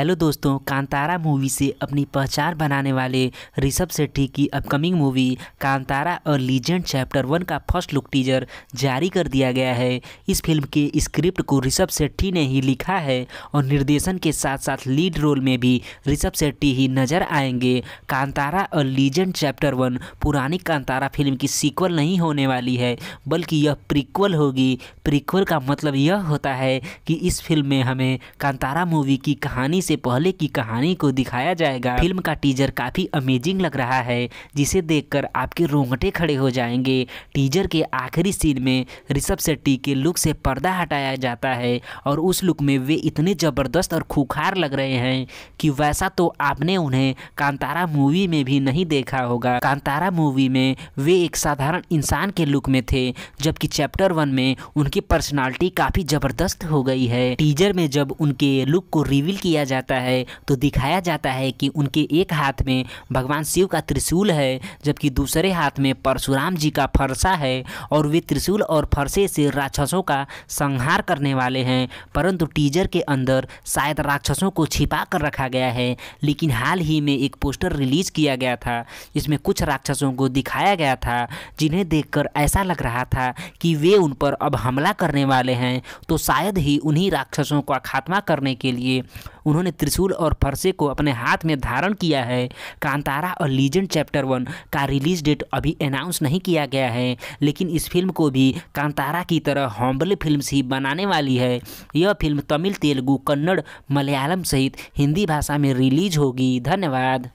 hello दोस्तों Kantara movie से अपनी पहचान बनाने वाले ऋषभ सेट्टी की अपकमिंग मूवी कांतारा और लीजेंड चैप्टर वन का फर्स्ट लुक टीजर जारी कर दिया गया है इस फिल्म के स्क्रिप्ट को ऋषभ सेट्टी ने ही लिखा है और निर्देशन के साथ साथ लीड रोल में भी ऋषभ सेट्टी ही नजर आएंगे कांतारा और लीजेंड चैप्टर वन पुरानी कांतारा फिल्म की सीक्वल नहीं होने वाली है बल्कि यह प्रिक्वल होगी प्रिक्वल का मतलब यह होता है कि इस फिल्म में हमें कांतारा मूवी की कहानी से पहले की कहानी को दिखाया जाएगा फिल्म का टीजर काफ़ी अमेजिंग लग रहा है जिसे देखकर आपके रोंगटे खड़े हो जाएंगे टीजर के आखिरी सीन में ऋषभ शेट्टी के लुक से पर्दा हटाया जाता है और उस लुक में वे इतने ज़बरदस्त और खुखार लग रहे हैं कि वैसा तो आपने उन्हें कांतारा मूवी में भी नहीं देखा होगा कांतारा मूवी में वे एक साधारण इंसान के लुक में थे जबकि चैप्टर वन में उनकी पर्सनालिटी काफ़ी ज़बरदस्त हो गई है टीजर में जब उनके लुक को रिवील किया जा जाता है तो दिखाया जाता है कि उनके एक हाथ में भगवान शिव का त्रिशूल है जबकि दूसरे हाथ में परशुराम जी का फरसा है और वे त्रिशूल और फरसे से राक्षसों का संहार करने वाले हैं परंतु टीजर के अंदर शायद राक्षसों को छिपा कर रखा गया है लेकिन हाल ही में एक पोस्टर रिलीज़ किया गया था इसमें कुछ राक्षसों को दिखाया गया था जिन्हें देखकर ऐसा लग रहा था कि वे उन पर अब हमला करने वाले हैं तो शायद ही उन्हीं राक्षसों का खात्मा करने के लिए उन्होंने त्रिशूल और फरसे को अपने हाथ में धारण किया है कांतारा और लीजेंड चैप्टर वन का रिलीज डेट अभी अनाउंस नहीं किया गया है लेकिन इस फिल्म को भी कांतारा की तरह हॉम्बले फिल्म ही बनाने वाली है यह फिल्म तमिल तेलुगु कन्नड़ मलयालम सहित हिंदी भाषा में रिलीज होगी धन्यवाद